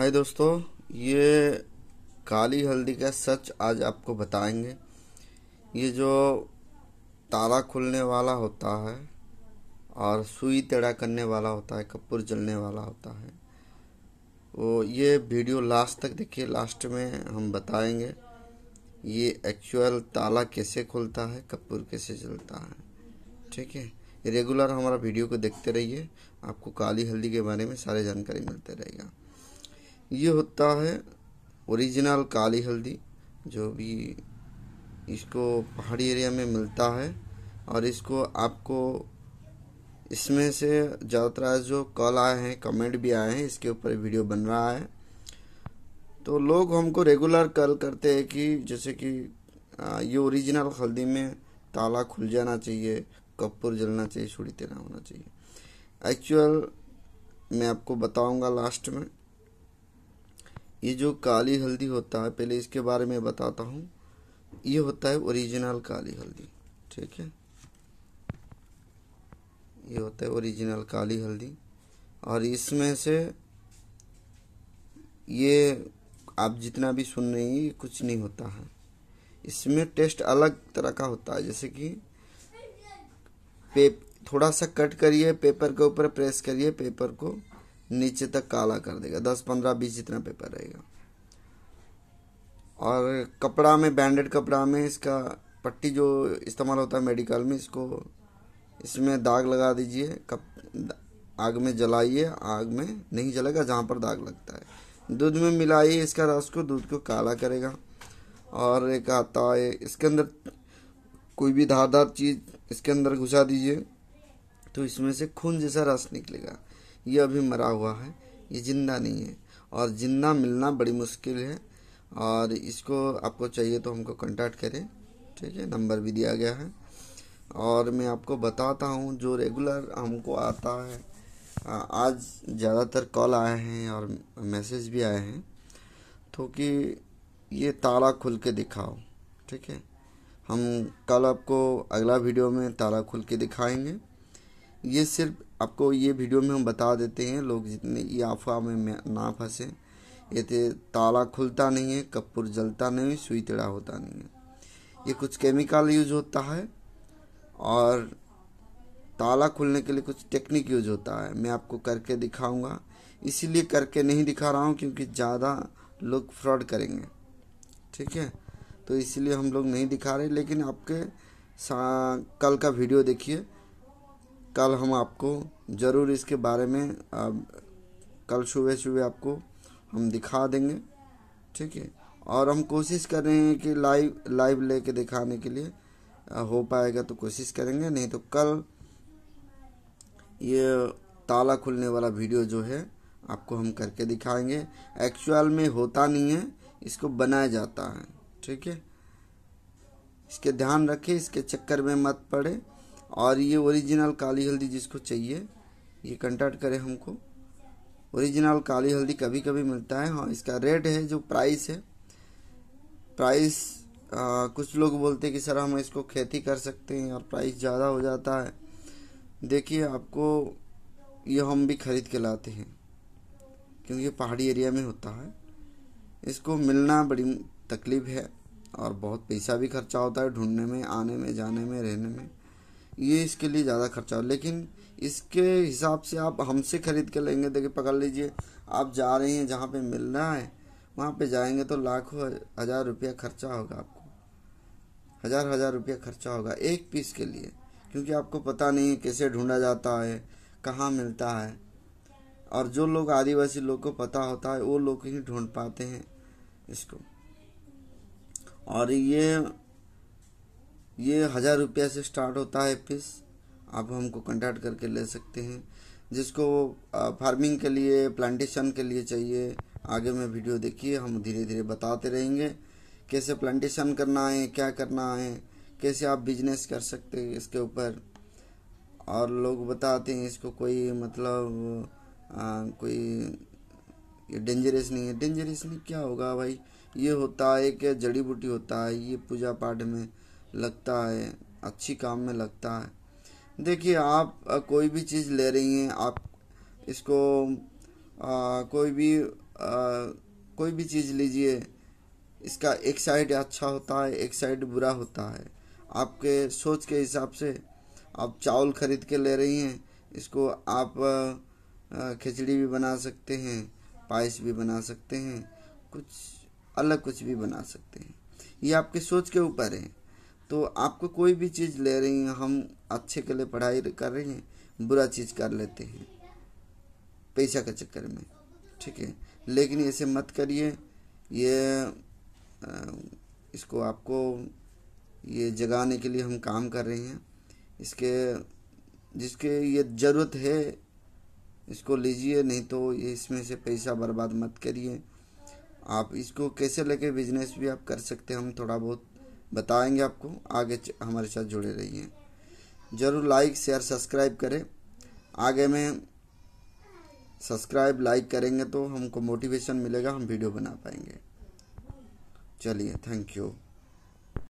हाय दोस्तों ये काली हल्दी का सच आज आपको बताएंगे ये जो ताला खुलने वाला होता है और सुई तेड़ा करने वाला होता है कपूर जलने वाला होता है वो ये वीडियो लास्ट तक देखिए लास्ट में हम बताएंगे ये एक्चुअल ताला कैसे खुलता है कपूर कैसे जलता है ठीक है रेगुलर हमारा वीडियो को देखते रहिए आपको काली हल्दी के बारे में सारे जानकारी मिलते रहेगा ये होता है ओरिजिनल काली हल्दी जो भी इसको पहाड़ी एरिया में मिलता है और इसको आपको इसमें से ज़्यादातर जो कॉल आए हैं कमेंट भी आए हैं इसके ऊपर वीडियो बन रहा है तो लोग हमको रेगुलर कॉल करते हैं कि जैसे कि ये ओरिजिनल हल्दी में ताला खुल जाना चाहिए कपूर जलना चाहिए छुड़ी तेरा होना चाहिए एक्चुअल मैं आपको बताऊंगा लास्ट में ये जो काली हल्दी होता है पहले इसके बारे में बताता हूँ ये होता है ओरिजिनल काली हल्दी ठीक है ये होता है ओरिजिनल काली हल्दी और इसमें से ये आप जितना भी सुन रहे हैं कुछ नहीं होता है इसमें टेस्ट अलग तरह का होता है जैसे कि पेप थोड़ा सा कट करिए पेपर के ऊपर प्रेस करिए पेपर को नीचे तक काला कर देगा दस पंद्रह बीस जितना पेपर रहेगा और कपड़ा में ब्रांडेड कपड़ा में इसका पट्टी जो इस्तेमाल होता है मेडिकल में इसको इसमें दाग लगा दीजिए कप आग में जलाइए आग में नहीं जलेगा जहाँ पर दाग लगता है दूध में मिलाइए इसका रस को दूध को काला करेगा और एक आता है इसके अंदर कोई भी धारदार चीज़ इसके अंदर घुसा दीजिए तो इसमें से खून जैसा रस निकलेगा ये अभी मरा हुआ है ये ज़िंदा नहीं है और ज़िंदा मिलना बड़ी मुश्किल है और इसको आपको चाहिए तो हमको कॉन्टैक्ट करें ठीक है नंबर भी दिया गया है और मैं आपको बताता हूँ जो रेगुलर हमको आता है आज ज़्यादातर कॉल आए हैं और मैसेज भी आए हैं तो कि ये ताला खुल के दिखाओ ठीक है हम कल आपको अगला वीडियो में ताला खुल के दिखाएंगे ये सिर्फ आपको ये वीडियो में हम बता देते हैं लोग जितने ये आफा में ना फंसे ये थे ताला खुलता नहीं है कपूर जलता नहीं सुई तेड़ा होता नहीं है ये कुछ केमिकल यूज होता है और ताला खुलने के लिए कुछ टेक्निक यूज होता है मैं आपको करके दिखाऊंगा इसीलिए करके नहीं दिखा रहा हूँ क्योंकि ज़्यादा लोग फ्रॉड करेंगे ठीक है तो इसीलिए हम लोग नहीं दिखा रहे लेकिन आपके कल का वीडियो देखिए कल हम आपको ज़रूर इसके बारे में आप, कल सुबह सुबह आपको हम दिखा देंगे ठीक है और हम कोशिश कर रहे हैं कि लाइव लाइव लेके दिखाने के लिए हो पाएगा तो कोशिश करेंगे नहीं तो कल ये ताला खुलने वाला वीडियो जो है आपको हम करके दिखाएंगे एक्चुअल में होता नहीं है इसको बनाया जाता है ठीक है इसके ध्यान रखें इसके चक्कर में मत पड़े और ये ओरिजिनल काली हल्दी जिसको चाहिए ये कंटेक्ट करें हमको ओरिजिनल काली हल्दी कभी कभी मिलता है हाँ इसका रेट है जो प्राइस है प्राइस आ, कुछ लोग बोलते हैं कि सर हम इसको खेती कर सकते हैं और प्राइस ज़्यादा हो जाता है देखिए आपको ये हम भी ख़रीद के लाते हैं क्योंकि पहाड़ी एरिया में होता है इसको मिलना बड़ी तकलीफ़ है और बहुत पैसा भी खर्चा होता है ढूंढने में आने में जाने में रहने में ये इसके लिए ज़्यादा खर्चा हो लेकिन इसके हिसाब से आप हमसे ख़रीद के लेंगे देखिए पकड़ लीजिए आप जा रहे हैं जहाँ पे मिलना है वहाँ पे जाएंगे तो लाखों हज़ार रुपया खर्चा होगा आपको हज़ार हज़ार रुपया खर्चा होगा एक पीस के लिए क्योंकि आपको पता नहीं है कैसे ढूंढा जाता है कहाँ मिलता है और जो लोग आदिवासी लोग को पता होता है वो लोग ही ढूंढ पाते हैं इसको और ये ये हज़ार रुपया से स्टार्ट होता है पीस आप हमको कंटेक्ट करके ले सकते हैं जिसको फार्मिंग के लिए प्लांटेशन के लिए चाहिए आगे में वीडियो देखिए हम धीरे धीरे बताते रहेंगे कैसे प्लांटेशन करना है क्या करना है कैसे आप बिजनेस कर सकते हैं इसके ऊपर और लोग बताते हैं इसको कोई मतलब आ, कोई ये डेंजरस नहीं है डेंजरस नहीं क्या होगा भाई ये होता है कि जड़ी बूटी होता है ये पूजा पाठ में लगता है अच्छी काम में लगता है देखिए आप कोई भी चीज़ ले रही हैं आप इसको आ, कोई भी आ, कोई भी चीज़ लीजिए इसका एक साइड अच्छा होता है एक साइड बुरा होता है आपके सोच के हिसाब से आप चावल खरीद के ले रही हैं इसको आप खिचड़ी भी बना सकते हैं पायस भी बना सकते हैं कुछ अलग कुछ भी बना सकते हैं ये आपके सोच के ऊपर है तो आपको कोई भी चीज़ ले रही हैं हम अच्छे के लिए पढ़ाई कर रही हैं बुरा चीज़ कर लेते हैं पैसा के चक्कर में ठीक है लेकिन ऐसे मत करिए ये इसको आपको ये जगाने के लिए हम काम कर रहे हैं इसके जिसके ये ज़रूरत है इसको लीजिए नहीं तो ये इसमें से पैसा बर्बाद मत करिए आप इसको कैसे लेके बिजनेस भी आप कर सकते हैं हम थोड़ा बहुत बताएंगे आपको आगे हमारे साथ जुड़े रहिए ज़रूर लाइक शेयर सब्सक्राइब करें आगे में सब्सक्राइब लाइक करेंगे तो हमको मोटिवेशन मिलेगा हम वीडियो बना पाएंगे चलिए थैंक यू